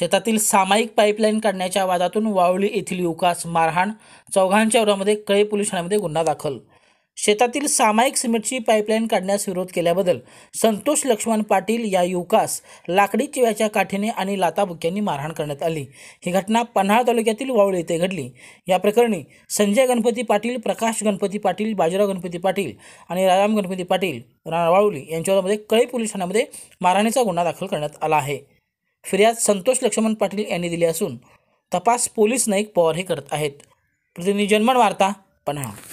शेतातील सामायिक पाईपलाईन काढण्याच्या वादातून वावळी येथील युवकास मारहाण चौघांच्या वरामध्ये कळे पोलीस ठाण्यामध्ये गुन्हा दाखल शेतातील सामायिक सिमेंटची पाईपलाईन काढण्यास विरोध केल्याबद्दल संतोष लक्ष्मण पाटील या युवकास लाकडी चिव्याच्या काठीने आणि लाताबुक्यांनी मारहाण करण्यात आली ही घटना पन्हाळ तालुक्यातील वावळ येथे घडली या प्रकरणी संजय गणपती पाटील प्रकाश गणपती पाटील बाजीराव गणपती पाटील आणि राजाराम गणपती पाटील राणा यांच्या यांच्यामध्ये कळे पोलीस ठाण्यामध्ये मारहाणीचा गुन्हा दाखल करण्यात आला आहे फिर्याद संतोष लक्ष्मण पाटील यांनी दिली असून तपास पोलीस नाईक पवार हे करत आहेत प्रतिनिधी जन्मन वार्ता पन्हाळा